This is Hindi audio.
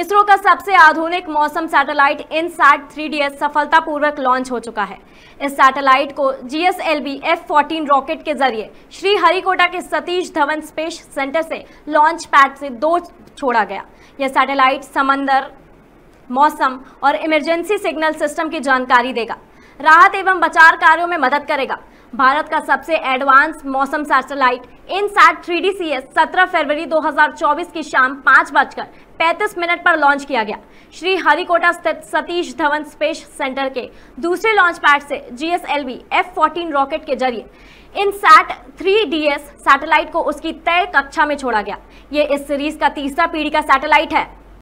इसरो का सबसे आधुनिक मौसम सैटेलाइट इन सैट थ्री सफलतापूर्वक लॉन्च हो चुका है इस सैटेलाइट को G S L V F fourteen rocket के जरिए श्री हरिकोटा के सतीश धवन स्पेस सेंटर से लॉन्च पैड से दो छोड़ा गया यह सैटेलाइट समंदर मौसम और इमरजेंसी सिग्नल सिस्टम की जानकारी देगा राहत एवं बचाव कार्यों में मदद करेगा भारत का सबसे एडवांस मौसम satellite INSAT three D C S सत्रह फरवरी 2024 की शाम पाँच बजकर पैंतीस मिनट पर लॉन्च किया गया श्री हरिकोटा स्थित सतीश धवन स्पेस सेंटर के दूसरे लॉन्च पैड से G S L V F fourteen rocket के जरिए INSAT three D S satellite को उसकी तय कक्षा में छोड़ा गया ये इस सीरीज का तीसरा पीढ़ी का सैटेलाइट है